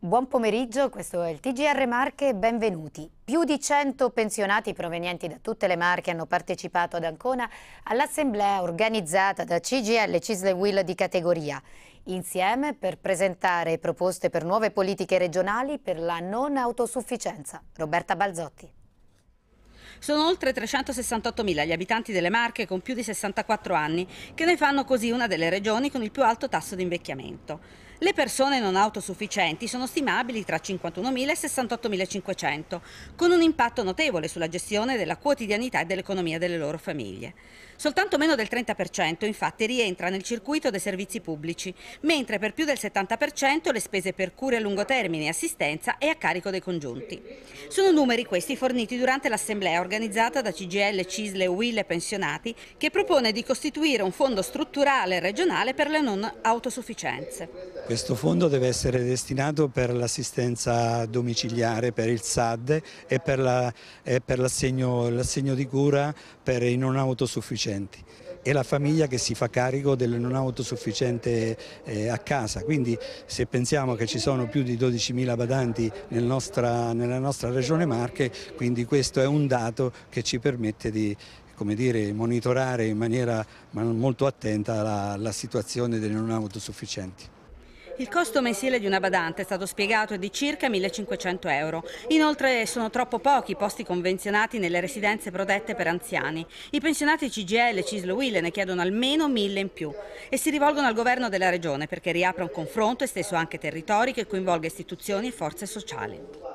Buon pomeriggio, questo è il TGR Marche, benvenuti. Più di 100 pensionati provenienti da tutte le Marche hanno partecipato ad Ancona all'assemblea organizzata da CGL Cisle Will di categoria, insieme per presentare proposte per nuove politiche regionali per la non autosufficienza. Roberta Balzotti. Sono oltre 368.000 gli abitanti delle Marche con più di 64 anni, che ne fanno così una delle regioni con il più alto tasso di invecchiamento. Le persone non autosufficienti sono stimabili tra 51.000 e 68.500, con un impatto notevole sulla gestione della quotidianità e dell'economia delle loro famiglie. Soltanto meno del 30% infatti rientra nel circuito dei servizi pubblici, mentre per più del 70% le spese per cure a lungo termine e assistenza è a carico dei congiunti. Sono numeri questi forniti durante l'assemblea organizzata da CGL, Cisle, Uille e Pensionati, che propone di costituire un fondo strutturale regionale per le non autosufficienze. Questo fondo deve essere destinato per l'assistenza domiciliare, per il SAD e per l'assegno la, di cura per i non autosufficienti e la famiglia che si fa carico del non autosufficiente eh, a casa. Quindi se pensiamo che ci sono più di 12.000 badanti nel nostra, nella nostra regione Marche, quindi questo è un dato che ci permette di dire, monitorare in maniera molto attenta la, la situazione dei non autosufficienti. Il costo mensile di una badante è stato spiegato di circa 1.500 euro. Inoltre sono troppo pochi i posti convenzionati nelle residenze protette per anziani. I pensionati CGL e Cislo Wille ne chiedono almeno 1.000 in più e si rivolgono al governo della regione perché riapra un confronto esteso anche territori che coinvolga istituzioni e forze sociali.